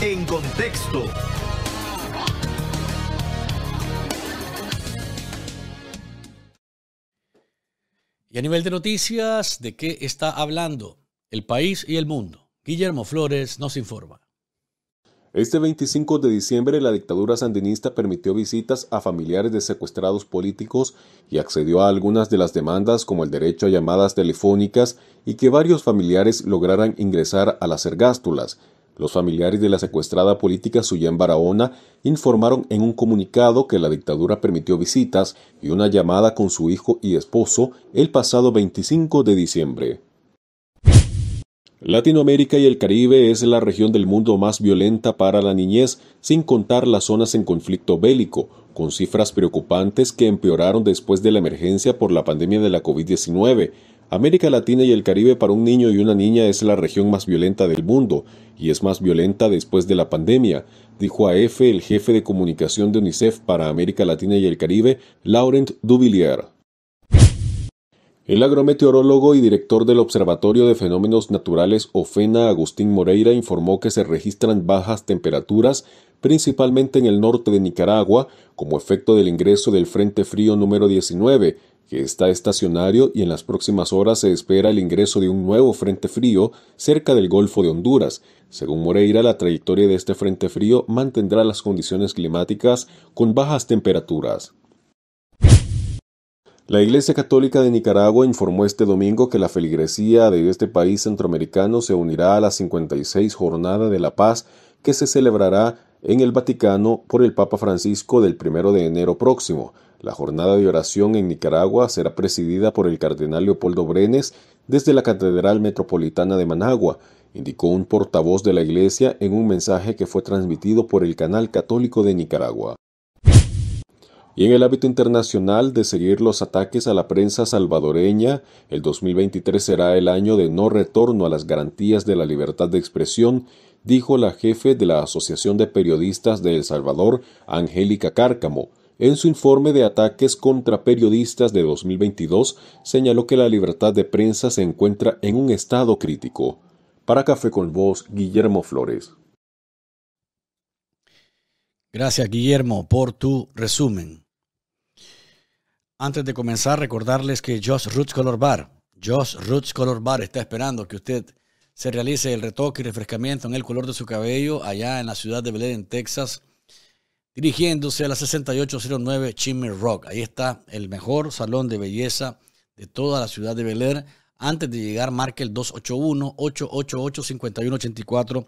En contexto. Y a nivel de noticias, ¿de qué está hablando el país y el mundo? Guillermo Flores nos informa. Este 25 de diciembre la dictadura sandinista permitió visitas a familiares de secuestrados políticos y accedió a algunas de las demandas como el derecho a llamadas telefónicas y que varios familiares lograran ingresar a las ergástulas. Los familiares de la secuestrada política en Barahona informaron en un comunicado que la dictadura permitió visitas y una llamada con su hijo y esposo el pasado 25 de diciembre. Latinoamérica y el Caribe es la región del mundo más violenta para la niñez, sin contar las zonas en conflicto bélico, con cifras preocupantes que empeoraron después de la emergencia por la pandemia de la COVID-19, América Latina y el Caribe para un niño y una niña es la región más violenta del mundo, y es más violenta después de la pandemia, dijo a EFE el jefe de comunicación de UNICEF para América Latina y el Caribe, Laurent Duvillier. El agrometeorólogo y director del Observatorio de Fenómenos Naturales OFENA, Agustín Moreira, informó que se registran bajas temperaturas, principalmente en el norte de Nicaragua, como efecto del ingreso del Frente Frío número 19, que está estacionario y en las próximas horas se espera el ingreso de un nuevo frente frío cerca del Golfo de Honduras. Según Moreira, la trayectoria de este frente frío mantendrá las condiciones climáticas con bajas temperaturas. La Iglesia Católica de Nicaragua informó este domingo que la feligresía de este país centroamericano se unirá a la 56 Jornada de la Paz que se celebrará en el Vaticano por el Papa Francisco del 1 de enero próximo. La jornada de oración en Nicaragua será presidida por el cardenal Leopoldo Brenes desde la Catedral Metropolitana de Managua, indicó un portavoz de la Iglesia en un mensaje que fue transmitido por el Canal Católico de Nicaragua. Y en el ámbito internacional, de seguir los ataques a la prensa salvadoreña, el 2023 será el año de no retorno a las garantías de la libertad de expresión, dijo la jefe de la Asociación de Periodistas de El Salvador, Angélica Cárcamo, en su informe de ataques contra periodistas de 2022 señaló que la libertad de prensa se encuentra en un estado crítico. Para Café con Voz, Guillermo Flores. Gracias, Guillermo, por tu resumen. Antes de comenzar, recordarles que Josh Roots Color Bar, Josh Roots Color Bar está esperando que usted se realice el retoque y refrescamiento en el color de su cabello allá en la ciudad de Belén, Texas dirigiéndose a la 6809 Chimney Rock. Ahí está el mejor salón de belleza de toda la ciudad de Bel Air. Antes de llegar, marque el 281-888-5184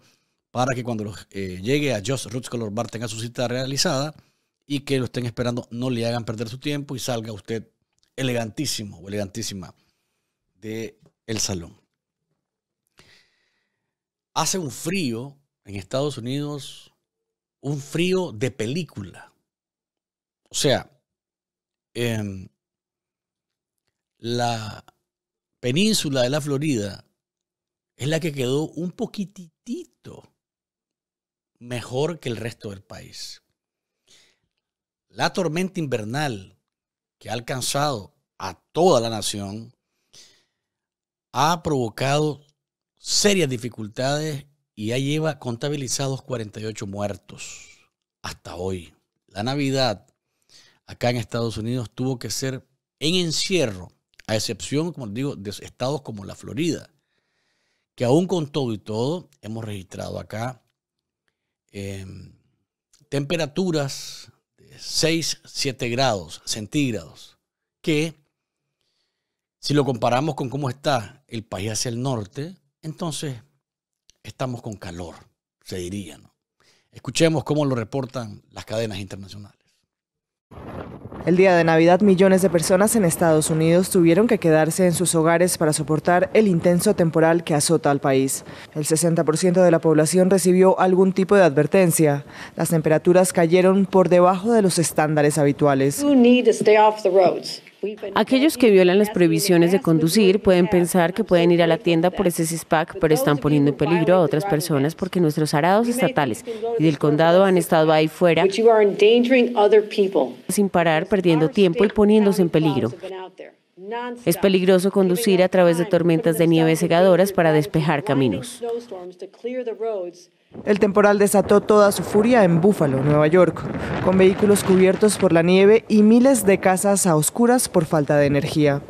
para que cuando eh, llegue a Just Roots Color Bar tenga su cita realizada y que lo estén esperando, no le hagan perder su tiempo y salga usted elegantísimo o elegantísima del el salón. Hace un frío en Estados Unidos un frío de película. O sea, em, la península de la Florida es la que quedó un poquitito mejor que el resto del país. La tormenta invernal que ha alcanzado a toda la nación ha provocado serias dificultades y ya lleva contabilizados 48 muertos hasta hoy. La Navidad acá en Estados Unidos tuvo que ser en encierro, a excepción, como digo, de estados como la Florida, que aún con todo y todo hemos registrado acá em, temperaturas de 6, 7 grados centígrados, que si lo comparamos con cómo está el país hacia el norte, entonces estamos con calor, se diría. Escuchemos cómo lo reportan las cadenas internacionales. El día de Navidad millones de personas en Estados Unidos tuvieron que quedarse en sus hogares para soportar el intenso temporal que azota al país. El 60% de la población recibió algún tipo de advertencia. Las temperaturas cayeron por debajo de los estándares habituales. Aquellos que violan las prohibiciones de conducir pueden pensar que pueden ir a la tienda por ese CISPAC, pero están poniendo en peligro a otras personas porque nuestros arados estatales y del condado han estado ahí fuera sin parar, perdiendo tiempo y poniéndose en peligro. Es peligroso conducir a través de tormentas de nieve cegadoras para despejar caminos. El temporal desató toda su furia en Búfalo, Nueva York, con vehículos cubiertos por la nieve y miles de casas a oscuras por falta de energía.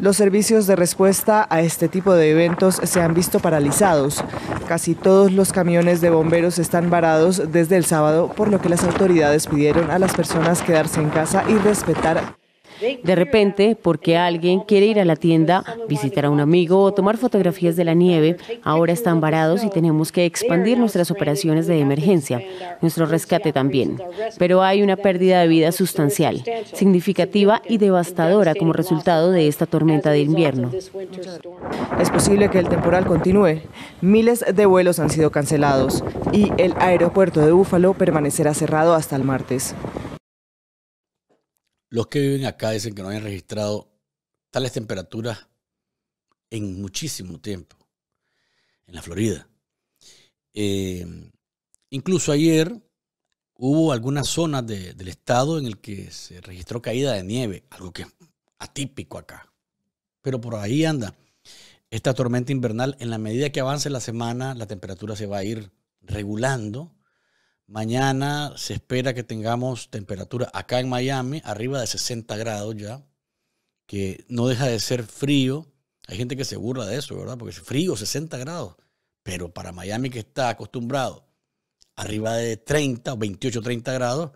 Los servicios de respuesta a este tipo de eventos se han visto paralizados. Casi todos los camiones de bomberos están varados desde el sábado, por lo que las autoridades pidieron a las personas quedarse en casa y respetar de repente, porque alguien quiere ir a la tienda, visitar a un amigo o tomar fotografías de la nieve, ahora están varados y tenemos que expandir nuestras operaciones de emergencia, nuestro rescate también. Pero hay una pérdida de vida sustancial, significativa y devastadora como resultado de esta tormenta de invierno. Es posible que el temporal continúe. Miles de vuelos han sido cancelados y el aeropuerto de Búfalo permanecerá cerrado hasta el martes. Los que viven acá dicen que no han registrado tales temperaturas en muchísimo tiempo, en la Florida. Em, incluso ayer hubo algunas zonas del estado en el que se registró caída de nieve, algo que es atípico acá. Pero por ahí anda esta tormenta invernal. En la medida que avance la semana, la temperatura se va a ir regulando Mañana se espera que tengamos temperatura acá en Miami, arriba de 60 grados ya, que no deja de ser frío. Hay gente que se burla de eso, ¿verdad? Porque es frío, 60 grados. Pero para Miami que está acostumbrado arriba de 30 o 28, 30 grados,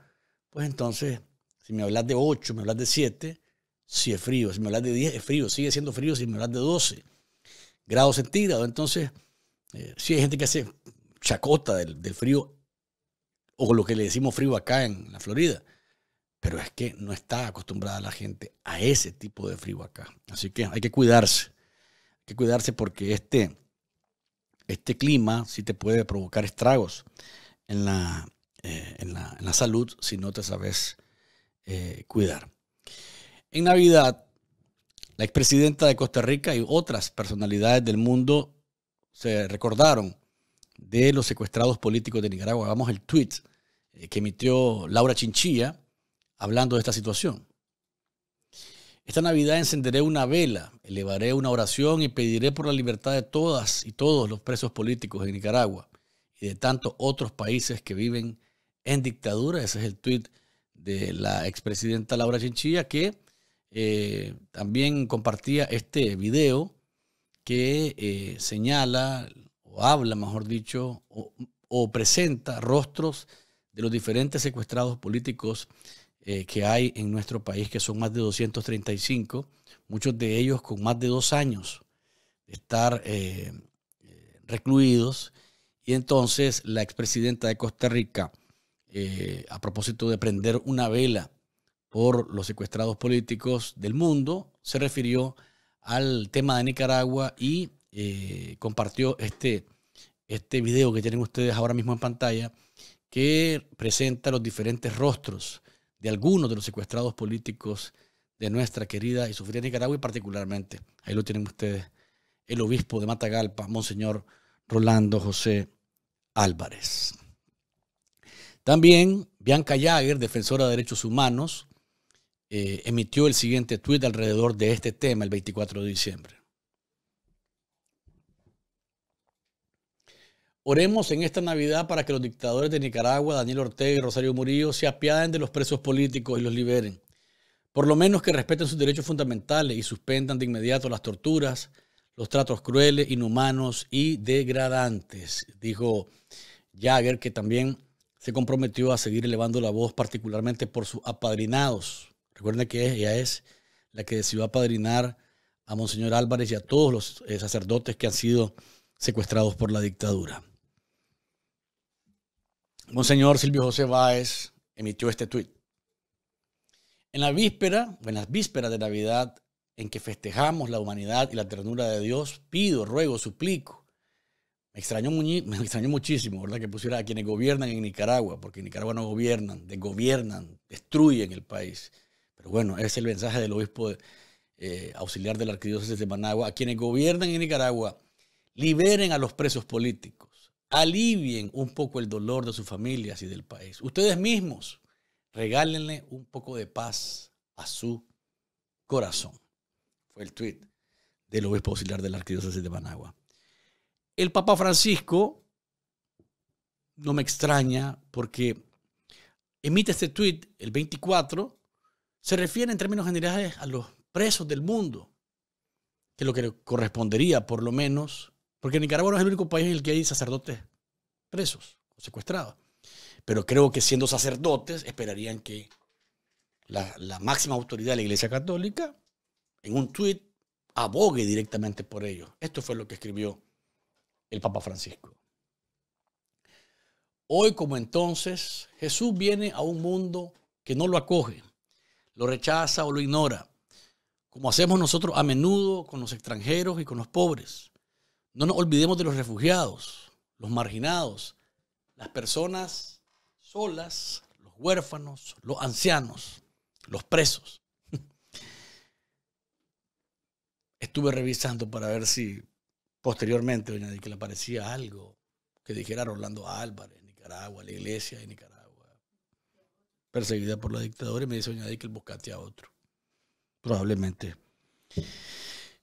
pues entonces, si me hablas de 8, me hablas de 7, sí es frío. Si me hablas de 10, es frío. Sigue siendo frío si me hablas de 12 grados centígrados. Entonces, eh, sí hay gente que hace chacota del, del frío o lo que le decimos frío acá en la Florida. Pero es que no está acostumbrada la gente a ese tipo de frío acá. Así que hay que cuidarse. Hay que cuidarse porque este, este clima sí te puede provocar estragos en la, eh, en la, salud si no te sabes eh, cuidar. En Navidad, la expresidenta de Costa Rica y otras personalidades del mundo se recordaron de los secuestrados políticos de Nicaragua. Vamos al tweet eh, que emitió Laura Chinchilla hablando de esta situación. Esta Navidad encenderé una vela, elevaré una oración y pediré por la libertad de todas y todos los presos políticos en Nicaragua y de tantos otros países que viven en dictadura. Ese es el tuit de la expresidenta Laura Chinchilla que eh, también compartía este video que eh, señala o habla, mejor dicho, o presenta rostros de los diferentes secuestrados políticos eh, que hay en nuestro país, que son más de 235, muchos de ellos con más de dos años de estar eh, eh, recluidos. Y entonces la expresidenta de Costa Rica, a propósito de prender una vela por los secuestrados políticos del mundo, se refirió al tema de Nicaragua y compartió este, este video que tienen ustedes ahora mismo en pantalla, que presenta los diferentes rostros de algunos de los secuestrados políticos de nuestra querida y sufrida Nicaragua y particularmente, ahí lo tienen ustedes, el obispo de Matagalpa, Monseñor Rolando José Álvarez. También Bianca Jagger, defensora de derechos humanos, eh, emitió el siguiente tuit alrededor de este tema el 24 de diciembre. Oremos en esta Navidad para que los dictadores de Nicaragua, Daniel Ortega y Rosario Murillo, se apiaden de los presos políticos y los liberen. Por lo menos que respeten sus derechos fundamentales y suspendan de inmediato las torturas, los tratos crueles, inhumanos y degradantes, dijo Jagger, que también se comprometió a seguir elevando la voz, particularmente por sus apadrinados. Recuerden que ella es la que decidió apadrinar a Monseñor Álvarez y a todos los eh, sacerdotes que han sido secuestrados por la dictadura. Monseñor Silvio José Báez emitió este tuit. En la víspera, en las vísperas de Navidad, en que festejamos la humanidad y la ternura de Dios, pido, ruego, suplico. Me extrañó, muchísimo, ¿verdad? Que pusiera a quienes gobiernan en Nicaragua, porque en Nicaragua no gobiernan, desgobiernan, destruyen el país. Pero bueno, ese es el mensaje del obispo eh, auxiliar de la arquidiócesis de Managua. A quienes gobiernan en Nicaragua, liberen a los presos políticos alivien un poco el dolor de sus familias y del país. Ustedes mismos regálenle un poco de paz a su corazón. Fue el tweet del obispo auxiliar de la Arquidiócesis de Managua. El Papa Francisco no me extraña porque emite este tweet el 24, se refiere en términos generales a los presos del mundo, que es lo que correspondería por lo menos porque Nicaragua no es el único país en el que hay sacerdotes presos o secuestrados. Pero creo que siendo sacerdotes esperarían que la, máxima autoridad de la Iglesia Católica, en un tuit, abogue directamente por ellos. Esto fue lo que escribió el Papa Francisco. Hoy como entonces, Jesús viene a un mundo que no lo acoge, lo rechaza o lo ignora, como hacemos nosotros a menudo con los extranjeros y con los pobres. No nos olvidemos de los refugiados, los marginados, las personas solas, los huérfanos, los ancianos, los presos. Estuve revisando para ver si posteriormente, doña que le aparecía algo que dijera Orlando Álvarez, Nicaragua, la iglesia de Nicaragua, perseguida por la dictadura, y me dice doña que buscate a otro. Probablemente.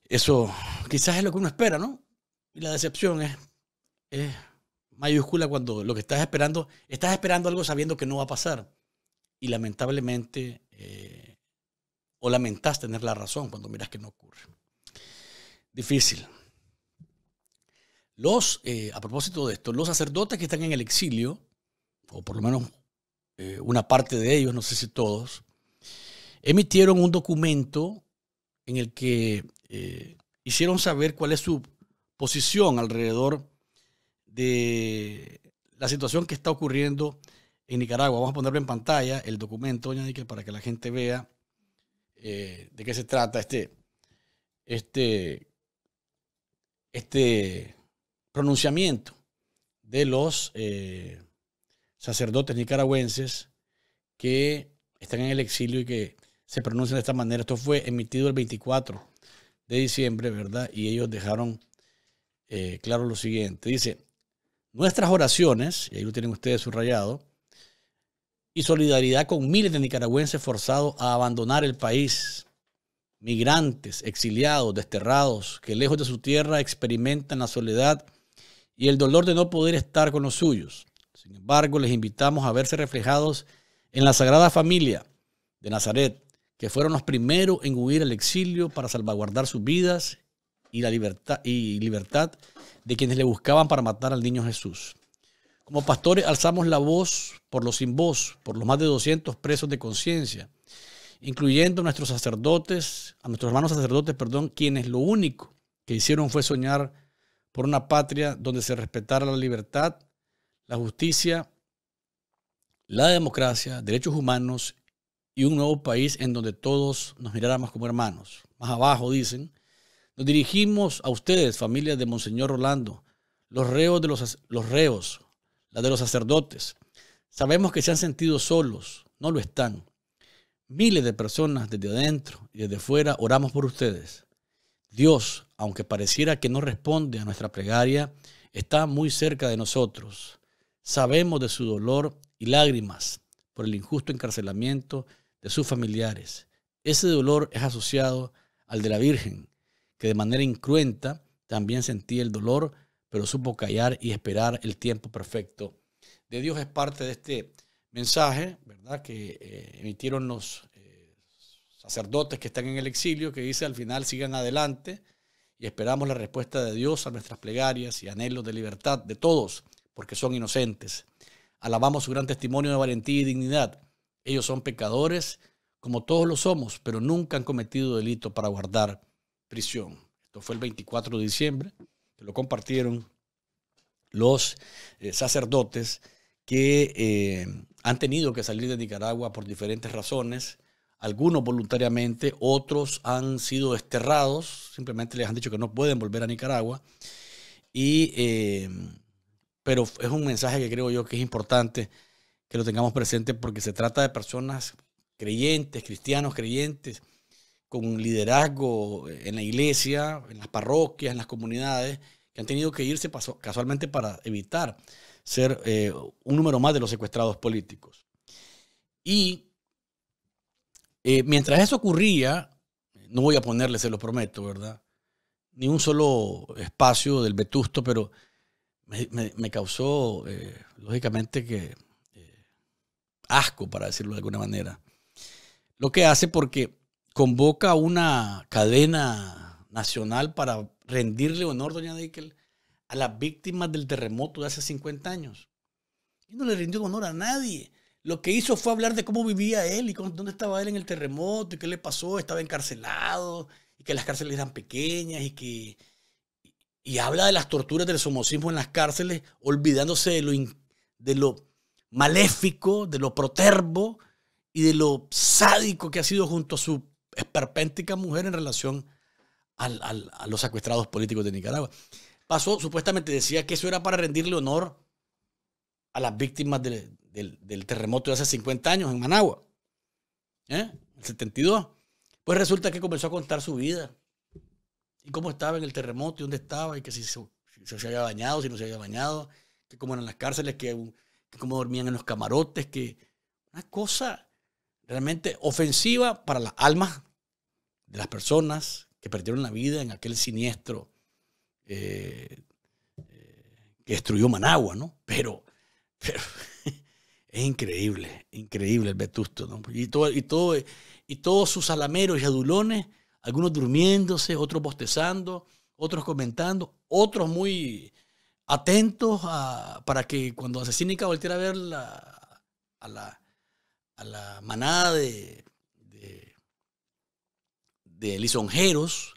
Eso quizás es lo que uno espera, ¿no? Y la decepción es, mayúscula cuando lo que estás esperando, estás esperando algo sabiendo que no va a pasar. Y lamentablemente, eh, o lamentas tener la razón cuando miras que no ocurre. Difícil. Los, eh, a propósito de esto, los sacerdotes que están en el exilio, o por lo menos eh, una parte de ellos, no sé si todos, emitieron un documento en el que hicieron saber cuál es su posición alrededor de la situación que está ocurriendo en Nicaragua. Vamos a ponerlo en pantalla, el documento, doña para que la gente vea eh, de qué se trata este, este, este pronunciamiento de los eh, sacerdotes nicaragüenses que están en el exilio y que se pronuncian de esta manera. Esto fue emitido el 24 de diciembre, ¿verdad? Y ellos dejaron eh, claro lo siguiente. Dice, nuestras oraciones, y ahí lo tienen ustedes subrayado, y solidaridad con miles de nicaragüenses forzados a abandonar el país, migrantes, exiliados, desterrados, que lejos de su tierra experimentan la soledad y el dolor de no poder estar con los suyos. Sin embargo, les invitamos a verse reflejados en la Sagrada Familia de Nazaret, que fueron los primeros en huir al exilio para salvaguardar sus vidas y, la libertad, y libertad de quienes le buscaban para matar al niño Jesús. Como pastores alzamos la voz por los sin voz, por los más de 200 presos de conciencia, incluyendo a nuestros sacerdotes, a nuestros hermanos sacerdotes, perdón, quienes lo único que hicieron fue soñar por una patria donde se respetara la libertad, la justicia, la democracia, derechos humanos y un nuevo país en donde todos nos miráramos como hermanos. Más abajo dicen, nos dirigimos a ustedes, familia de Monseñor Rolando, los reos de los, los reos, la de los sacerdotes. Sabemos que se han sentido solos, no lo están. Miles de personas desde adentro y desde fuera oramos por ustedes. Dios, aunque pareciera que no responde a nuestra plegaria, está muy cerca de nosotros. Sabemos de su dolor y lágrimas por el injusto encarcelamiento de sus familiares. Ese dolor es asociado al de la Virgen, que de manera incruenta también sentí el dolor, pero supo callar y esperar el tiempo perfecto de Dios. Es parte de este mensaje, ¿verdad?, que eh, emitieron los eh, sacerdotes que están en el exilio, que dice al final sigan adelante y esperamos la respuesta de Dios a nuestras plegarias y anhelos de libertad de todos, porque son inocentes. Alabamos su gran testimonio de valentía y dignidad. Ellos son pecadores, como todos lo somos, pero nunca han cometido delito para guardar prisión. Esto fue el 24 de diciembre, que lo compartieron los eh, sacerdotes que eh, han tenido que salir de Nicaragua por diferentes razones, algunos voluntariamente, otros han sido desterrados, simplemente les han dicho que no pueden volver a Nicaragua. Y, eh, pero es un mensaje que creo yo que es importante que lo tengamos presente porque se trata de personas creyentes, cristianos creyentes, con liderazgo en la iglesia, en las parroquias, en las comunidades, que han tenido que irse casualmente para evitar ser eh, un número más de los secuestrados políticos. Y eh, mientras eso ocurría, no voy a ponerles, se lo prometo, ¿verdad? Ni un solo espacio del vetusto, pero me, causó, eh, lógicamente, que asco, para decirlo de alguna manera. Lo que hace porque convoca una cadena nacional para rendirle honor, doña Dickel, a las víctimas del terremoto de hace 50 años. Y no le rindió honor a nadie. Lo que hizo fue hablar de cómo vivía él y dónde estaba él en el terremoto y qué le pasó, estaba encarcelado y que las cárceles eran pequeñas y que... Y, habla de las torturas del somocismo en las cárceles, olvidándose de lo, de lo maléfico, de lo protervo y de lo sádico que ha sido junto a su esperpéntica mujer en relación a los secuestrados políticos de Nicaragua. Pasó, supuestamente decía que eso era para rendirle honor a las víctimas del, terremoto de hace 50 años en Managua, ¿eh? el 72. Pues resulta que comenzó a contar su vida y cómo estaba en el terremoto y dónde estaba y que si se, había bañado, si no se había bañado, que cómo eran las cárceles, que, que cómo dormían en los camarotes, que una cosa realmente ofensiva para las almas de las personas que perdieron la vida en aquel siniestro eh, eh, que destruyó Managua, ¿no? Pero, es increíble, increíble el Vetusto, ¿no? Y, todo, y, todos sus alameros y adulones, algunos durmiéndose, otros bostezando, otros comentando, otros muy atentos para que cuando Asesínica volviera a ver a, la, a la manada de de lisonjeros.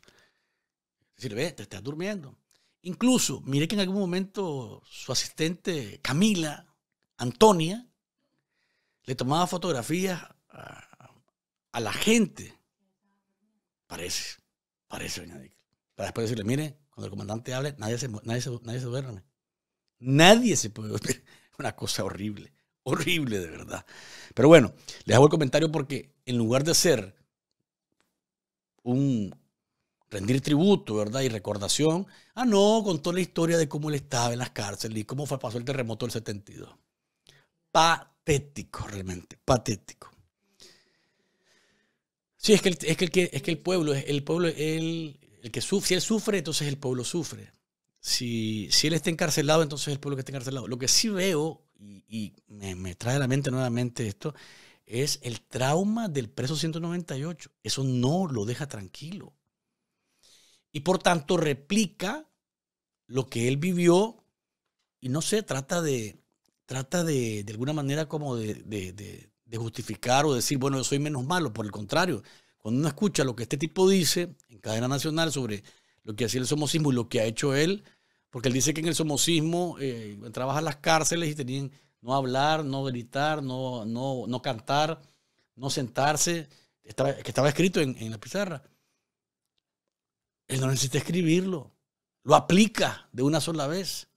Es decir, ve, te estás durmiendo. Incluso, mire que en algún momento su asistente Camila, Antonia, le tomaba fotografías a, la gente. Parece, parece, doña Para después decirle, mire, cuando el comandante hable, nadie se, nadie nadie se duerme. Nadie se puede Una cosa horrible, horrible de verdad. Pero bueno, les hago el comentario porque en lugar de ser un rendir tributo, ¿verdad? Y recordación. Ah, no, contó la historia de cómo él estaba en las cárceles y cómo fue, pasó el terremoto del 72. Patético, realmente, patético. Sí, es que el, es que el, es el pueblo, el que sufre, si él sufre, entonces el pueblo sufre. Si, él está encarcelado, entonces el pueblo que está encarcelado. Lo que sí veo, y, me, me trae a la mente nuevamente esto, es el trauma del preso 198. Eso no lo deja tranquilo. Y por tanto replica lo que él vivió y no sé, trata de, trata de, de alguna manera como de, justificar o decir, bueno, yo soy menos malo. Por el contrario, cuando uno escucha lo que este tipo dice en cadena nacional sobre lo que hacía el somocismo y lo que ha hecho él, porque él dice que en el somocismo eh, a las cárceles y tenían no hablar, no gritar, no, no, cantar, no sentarse, que estaba escrito en, la pizarra. Él no necesita escribirlo, lo aplica de una sola vez,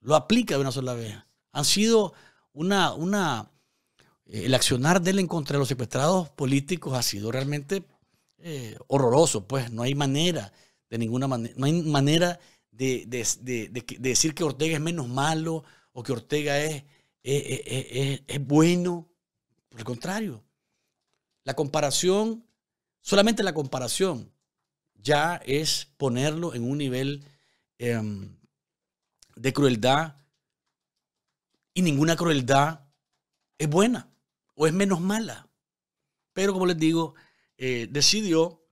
lo aplica de una sola vez. Han sido una, una, eh, el accionar de él en contra de los secuestrados políticos ha sido realmente eh, horroroso, pues no hay manera, de ninguna manera, no hay manera de, decir que Ortega es menos malo o que Ortega es eh, eh, eh, es bueno. Por el contrario, la comparación, solamente la comparación ya es ponerlo en un nivel em, de crueldad y ninguna crueldad es buena o es menos mala. Pero como les digo, decidió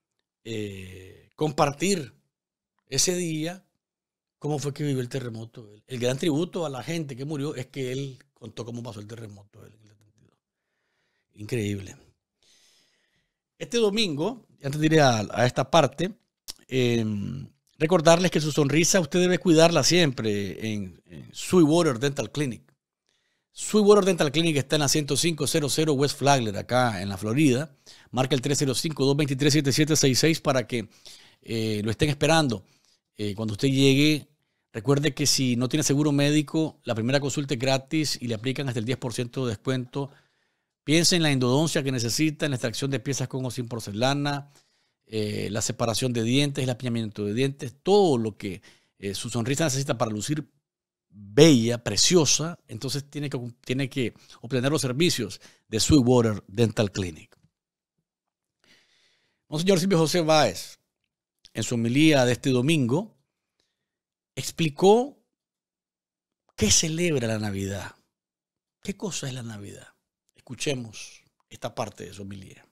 compartir ese día cómo fue que vivió el terremoto. el, gran tributo a la gente que murió es que él contó cómo pasó el terremoto el Increíble. Este domingo, antes de ir a, esta parte, em, recordarles que su sonrisa usted debe cuidarla siempre en, Sweetwater Dental Clinic. Sweetwater Dental Clinic está en la 10500 West Flagler, acá en la Florida. Marca el 305-223-7766 para que eh, lo estén esperando eh, cuando usted llegue Recuerde que si no tiene seguro médico, la primera consulta es gratis y le aplican hasta el 10% de descuento. Piense en la endodoncia que necesita, en la extracción de piezas con o sin porcelana, eh, la separación de dientes, el apiñamiento de dientes, todo lo que eh, su sonrisa necesita para lucir bella, preciosa. Entonces tiene que, tiene que obtener los servicios de Sweetwater Dental Clinic. Monseñor Silvio José Báez, en su homilía de este domingo, explicó qué celebra la Navidad. ¿Qué cosa es la Navidad? Escuchemos esta parte de su homilía.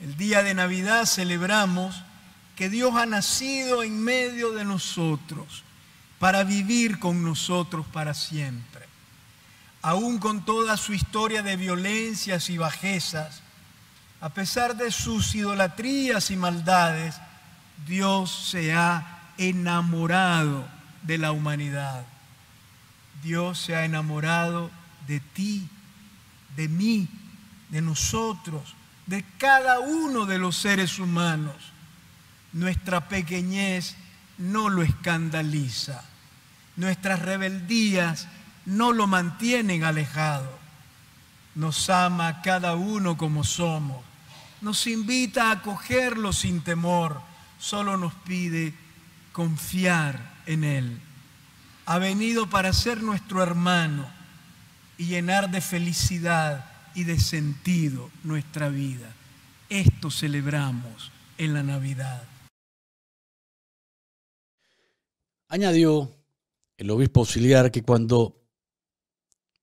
El día de Navidad celebramos que Dios ha nacido en medio de nosotros para vivir con nosotros para siempre. Aún con toda su historia de violencias y bajezas, a pesar de sus idolatrías y maldades, Dios se ha enamorado de la humanidad. Dios se ha enamorado de ti, de mí, de nosotros, de cada uno de los seres humanos. Nuestra pequeñez no lo escandaliza. Nuestras rebeldías no lo mantienen alejado. Nos ama cada uno como somos. Nos invita a acogerlo sin temor. Solo nos pide confiar en Él. Ha venido para ser nuestro hermano y llenar de felicidad y de sentido nuestra vida. Esto celebramos en la Navidad. Añadió el obispo auxiliar que cuando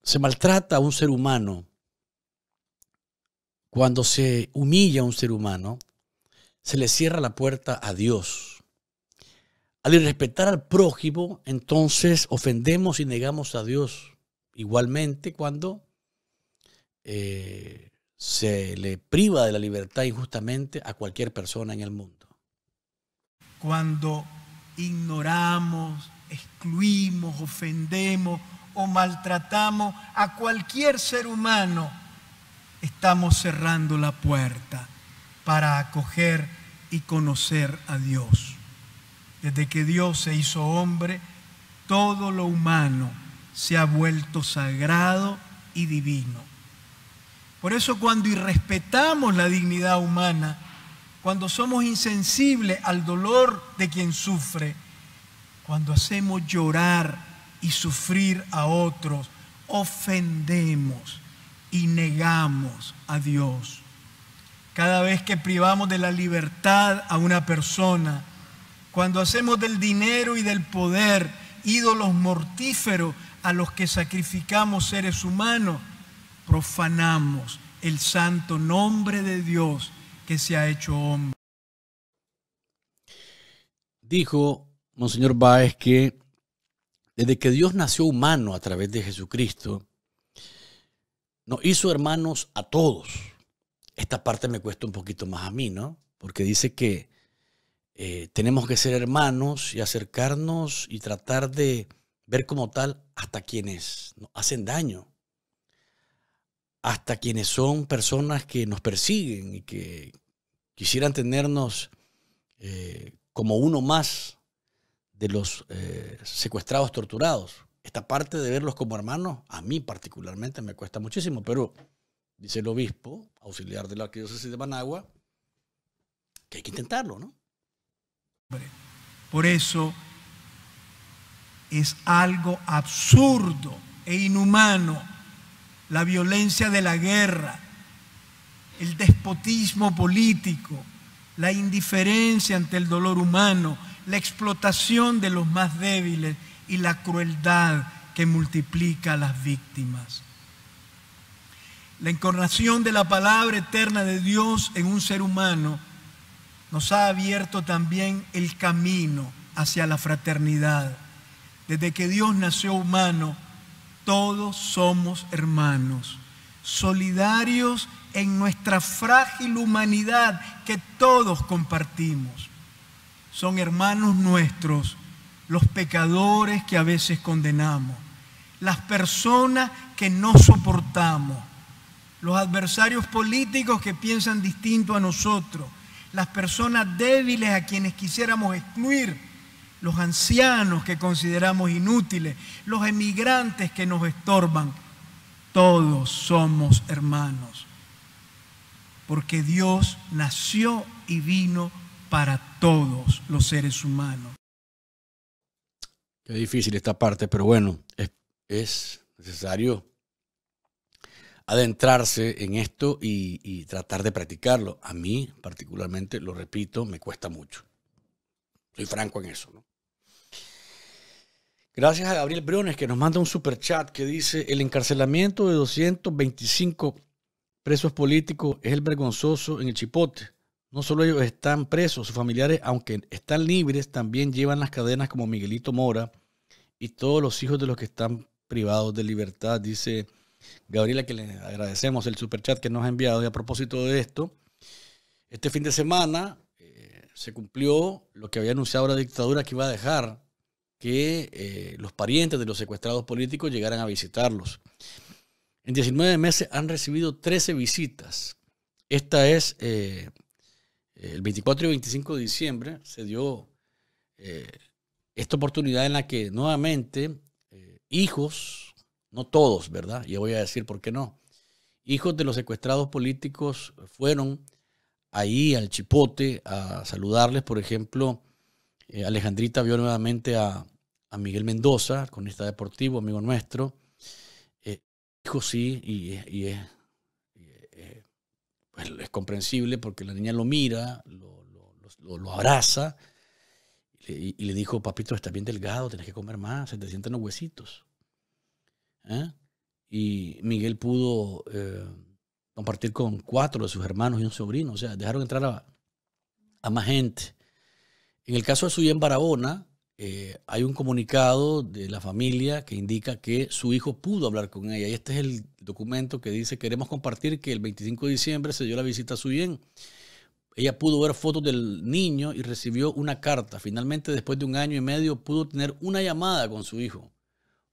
se maltrata a un ser humano, cuando se humilla a un ser humano, se le cierra la puerta a Dios al irrespetar al prójimo, entonces ofendemos y negamos a Dios. Igualmente cuando eh, se le priva de la libertad injustamente a cualquier persona en el mundo. Cuando ignoramos, excluimos, ofendemos o maltratamos a cualquier ser humano, estamos cerrando la puerta para acoger y conocer a Dios desde que Dios se hizo hombre, todo lo humano se ha vuelto sagrado y divino. Por eso cuando irrespetamos la dignidad humana, cuando somos insensibles al dolor de quien sufre, cuando hacemos llorar y sufrir a otros, ofendemos y negamos a Dios. Cada vez que privamos de la libertad a una persona, cuando hacemos del dinero y del poder ídolos mortíferos a los que sacrificamos seres humanos, profanamos el santo nombre de Dios que se ha hecho hombre. Dijo Monseñor Báez que desde que Dios nació humano a través de Jesucristo, nos hizo hermanos a todos. Esta parte me cuesta un poquito más a mí, ¿no? Porque dice que eh, tenemos que ser hermanos y acercarnos y tratar de ver como tal hasta quienes nos hacen daño, hasta quienes son personas que nos persiguen y que quisieran tenernos eh, como uno más de los eh, secuestrados, torturados. Esta parte de verlos como hermanos, a mí particularmente me cuesta muchísimo, pero dice el obispo, auxiliar de la diócesis de Managua, que hay que intentarlo, ¿no? Por eso es algo absurdo e inhumano la violencia de la guerra, el despotismo político, la indiferencia ante el dolor humano, la explotación de los más débiles y la crueldad que multiplica las víctimas. La encarnación de la palabra eterna de Dios en un ser humano nos ha abierto también el camino hacia la fraternidad. Desde que Dios nació humano, todos somos hermanos, solidarios en nuestra frágil humanidad que todos compartimos. Son hermanos nuestros los pecadores que a veces condenamos, las personas que no soportamos, los adversarios políticos que piensan distinto a nosotros, las personas débiles a quienes quisiéramos excluir, los ancianos que consideramos inútiles, los emigrantes que nos estorban. Todos somos hermanos, porque Dios nació y vino para todos los seres humanos. Qué difícil esta parte, pero bueno, es, es necesario adentrarse en esto y, tratar de practicarlo. A mí, particularmente, lo repito, me cuesta mucho. Soy franco en eso. Gracias a Gabriel Briones que nos manda un super chat que dice: el encarcelamiento de 225 presos políticos es el vergonzoso en el Chipote. No solo ellos están presos, sus familiares, aunque están libres, también llevan las cadenas como Miguelito Mora y todos los hijos de los que están privados de libertad, dice Gabriela, que le agradecemos el superchat que nos ha enviado. Y a propósito de esto, este fin de semana eh, se cumplió lo que había anunciado la dictadura que iba a dejar que eh, los parientes de los secuestrados políticos llegaran a visitarlos. En 19 meses han recibido 13 visitas. Esta es eh, el 24 y 25 de diciembre, se dio esta oportunidad en la que nuevamente hijos no todos, ¿verdad? Y voy a decir por qué no. Hijos de los secuestrados políticos fueron ahí al Chipote a saludarles, por ejemplo, eh, Alejandrita vio nuevamente a, Miguel Mendoza, con esta deportivo, amigo nuestro. Eh, dijo sí, y, eh, pues, es, comprensible porque la niña lo mira, lo, abraza y le, dijo, papito, estás bien delgado, tenés que comer más, se te sienten los huesitos. ¿eh? Y Miguel pudo eh, compartir con cuatro de sus hermanos y un sobrino. O sea, dejaron entrar a, más gente. En el caso de Suyen Barahona, eh, hay un comunicado de la familia que indica que su hijo pudo hablar con ella. Y este es el documento que dice, queremos compartir que el 25 de diciembre se dio la visita a Suyen. Ella pudo ver fotos del niño y recibió una carta. Finalmente, después de un año y medio, pudo tener una llamada con su hijo.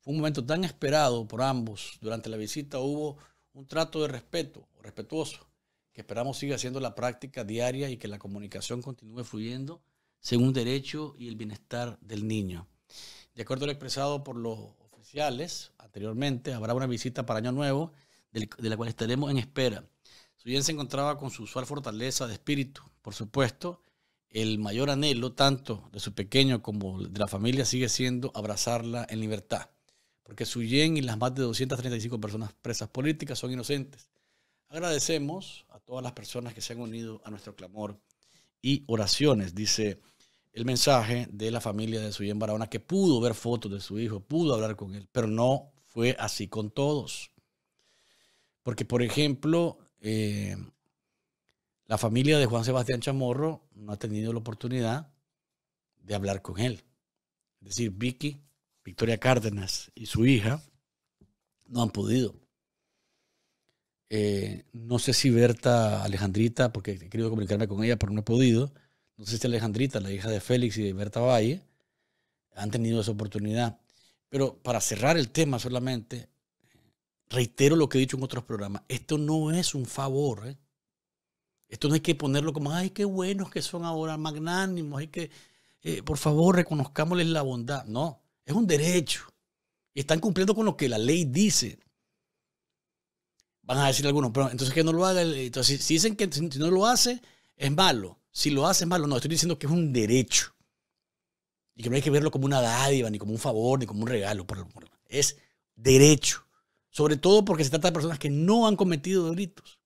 Fue un momento tan esperado por ambos. Durante la visita hubo un trato de respeto, respetuoso, que esperamos siga siendo la práctica diaria y que la comunicación continúe fluyendo según derecho y el bienestar del niño. De acuerdo a lo expresado por los oficiales anteriormente, habrá una visita para Año Nuevo de la cual estaremos en espera. Su bien se encontraba con su usual fortaleza de espíritu. Por supuesto, el mayor anhelo tanto de su pequeño como de la familia sigue siendo abrazarla en libertad porque Suyen y las más de 235 personas presas políticas son inocentes. Agradecemos a todas las personas que se han unido a nuestro clamor y oraciones, dice el mensaje de la familia de Suyen Barahona, que pudo ver fotos de su hijo, pudo hablar con él, pero no fue así con todos. Porque, por ejemplo, eh, la familia de Juan Sebastián Chamorro no ha tenido la oportunidad de hablar con él. Es decir, Vicky Victoria Cárdenas y su hija, no han podido. Eh, no sé si Berta Alejandrita, porque he querido comunicarme con ella, pero no he podido. No sé si Alejandrita, la hija de Félix y de Berta Valle, han tenido esa oportunidad. Pero para cerrar el tema solamente, reitero lo que he dicho en otros programas. Esto no es un favor. ¿eh? Esto no hay que ponerlo como, ay, qué buenos que son ahora, magnánimos, hay que, eh, por favor, reconozcámosles la bondad. No, es un derecho. Y están cumpliendo con lo que la ley dice. Van a decir algunos, pero entonces que no lo haga. Entonces, si dicen que si no lo hace, es malo. Si lo hace, es malo. No, estoy diciendo que es un derecho. Y que no hay que verlo como una dádiva, ni como un favor, ni como un regalo. Es derecho. Sobre todo porque se trata de personas que no han cometido delitos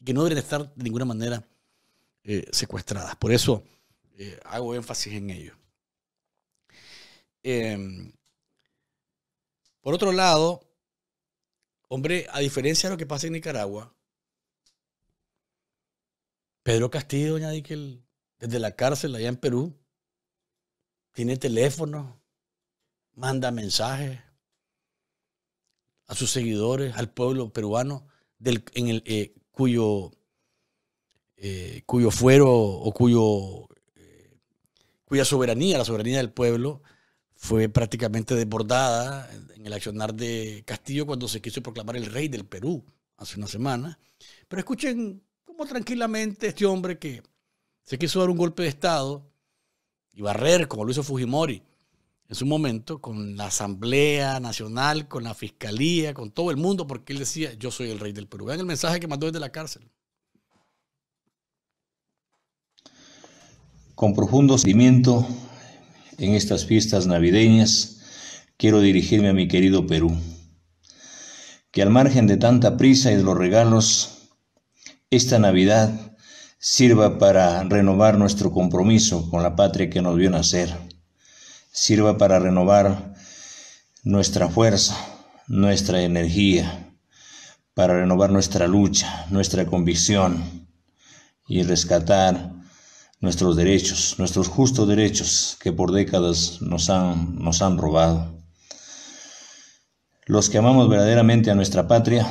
y que no deben estar de ninguna manera eh, secuestradas. Por eso eh, hago énfasis en ello. Em, por otro lado, hombre, a diferencia de lo que pasa en Nicaragua, Pedro Castillo, doña Díquel, desde la cárcel allá en Perú, tiene teléfono, manda mensajes a sus seguidores, al pueblo peruano, del, en el, eh, cuyo, eh, cuyo fuero o cuyo, eh, cuya soberanía, la soberanía del pueblo, fue prácticamente desbordada en el accionar de Castillo cuando se quiso proclamar el rey del Perú hace una semana. Pero escuchen cómo tranquilamente este hombre que se quiso dar un golpe de Estado y barrer, como lo hizo Fujimori en su momento, con la Asamblea Nacional, con la Fiscalía, con todo el mundo, porque él decía, yo soy el rey del Perú. Vean el mensaje que mandó desde la cárcel. Con profundo sentimiento en estas fiestas navideñas, quiero dirigirme a mi querido Perú, que al margen de tanta prisa y de los regalos, esta Navidad sirva para renovar nuestro compromiso con la patria que nos vio nacer, sirva para renovar nuestra fuerza, nuestra energía, para renovar nuestra lucha, nuestra convicción y rescatar nuestros derechos, nuestros justos derechos que por décadas nos han, nos han robado. Los que amamos verdaderamente a nuestra patria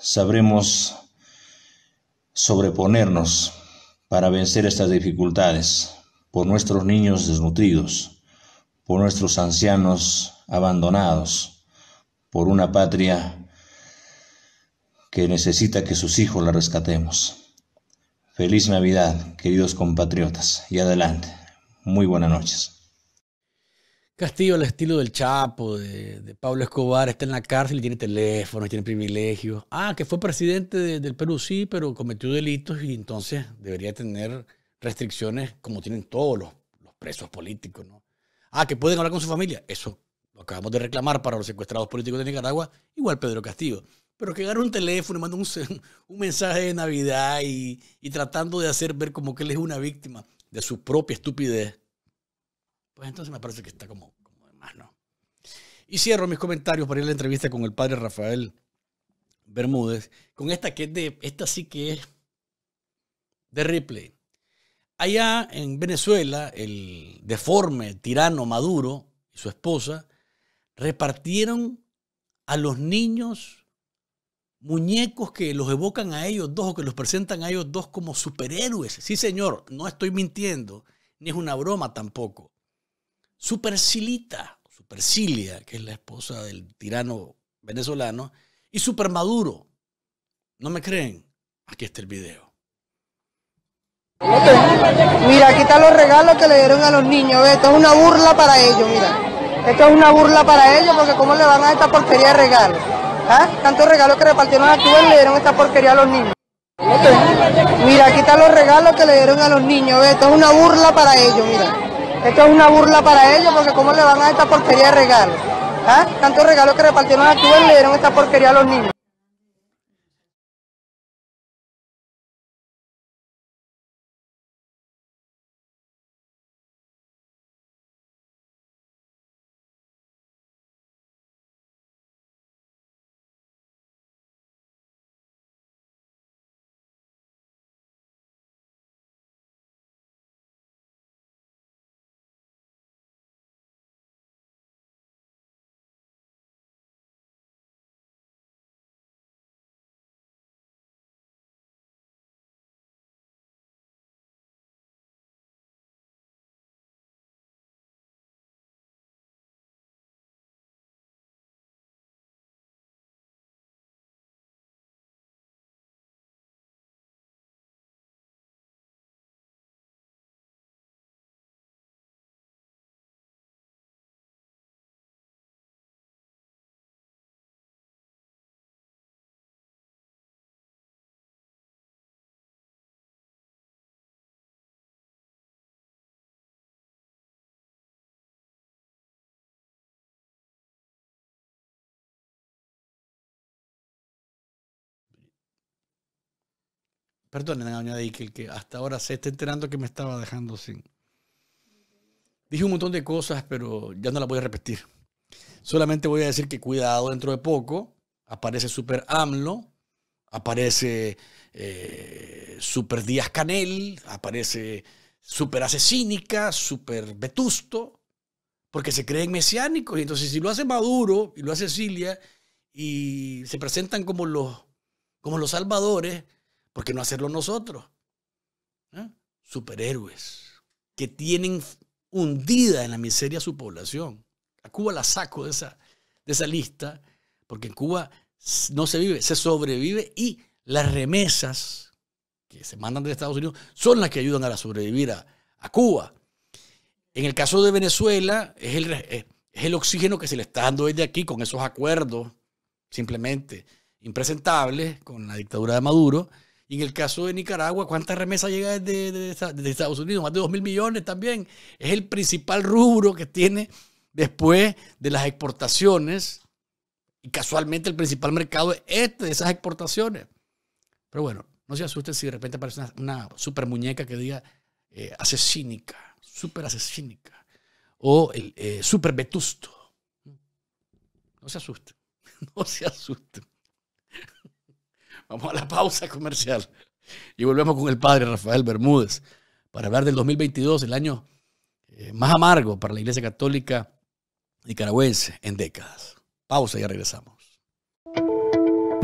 sabremos sobreponernos para vencer estas dificultades por nuestros niños desnutridos, por nuestros ancianos abandonados, por una patria que necesita que sus hijos la rescatemos. Feliz Navidad, queridos compatriotas, y adelante. Muy buenas noches. Castillo, al estilo del Chapo, de, Pablo Escobar, está en la cárcel y tiene teléfono tiene privilegios. Ah, que fue presidente del Perú, sí, pero cometió delitos y entonces debería tener restricciones como tienen todos los, los presos políticos, ¿no? Ah, que pueden hablar con su familia. Eso lo acabamos de reclamar para los secuestrados políticos de Nicaragua, igual Pedro Castillo. Pero que agarra un teléfono y manda un, mensaje de Navidad y, tratando de hacer ver como que él es una víctima de su propia estupidez, pues entonces me parece que está como, de más, ¿no? Y cierro mis comentarios para ir a la entrevista con el padre Rafael Bermúdez, con esta que es de, esta sí que es de Ripley. Allá en Venezuela, el deforme tirano Maduro y su esposa repartieron a los niños muñecos que los evocan a ellos dos o que los presentan a ellos dos como superhéroes. Sí, señor, no estoy mintiendo, ni es una broma tampoco. Supercilita, Supercilia, que es la esposa del tirano venezolano, y Supermaduro. ¿No me creen? Aquí está el video. Mira, aquí están los regalos que le dieron a los niños. Esto es una burla para ellos, mira. Esto es una burla para ellos porque cómo le van a esta porquería de regalos. ¿Ah? Tantos regalos que repartieron aquí pues, le dieron esta porquería a los niños. Mira, aquí están los regalos que le dieron a los niños. Esto es una burla para ellos, mira. Esto es una burla para ellos porque cómo le van a esta porquería de regalos. ¿Ah? Tantos regalos que repartieron aquí pues, le dieron esta porquería a los niños. Perdonen a doña que hasta ahora se está enterando que me estaba dejando sin. Dije un montón de cosas, pero ya no las voy a repetir. Solamente voy a decir que cuidado, dentro de poco aparece Super AMLO, aparece eh, Super Díaz Canel, aparece Super Asesínica, Super Vetusto, porque se creen mesiánicos. Y entonces si lo hace Maduro y lo hace Cilia y se presentan como los, como los salvadores, ¿Por qué no hacerlo nosotros? ¿Eh? Superhéroes que tienen hundida en la miseria su población. A Cuba la saco de esa, de esa lista, porque en Cuba no se vive, se sobrevive y las remesas que se mandan de Estados Unidos son las que ayudan a sobrevivir a, Cuba. En el caso de Venezuela, es el, eh, es el oxígeno que se le está dando desde aquí con esos acuerdos simplemente impresentables con la dictadura de Maduro y en el caso de Nicaragua, ¿cuántas remesas llega desde, Estados Unidos? Más de 2 mil millones también. Es el principal rubro que tiene después de las exportaciones. Y casualmente el principal mercado es este, de esas exportaciones. Pero bueno, no se asusten si de repente aparece una, super muñeca que diga eh, asesínica, super asesínica, o el, eh, super vetusto. No se asusten, no se asusten. Vamos a la pausa comercial y volvemos con el padre Rafael Bermúdez para hablar del 2022, el año eh, más amargo para la Iglesia Católica nicaragüense en décadas. Pausa y ya regresamos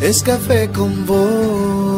es café con vos.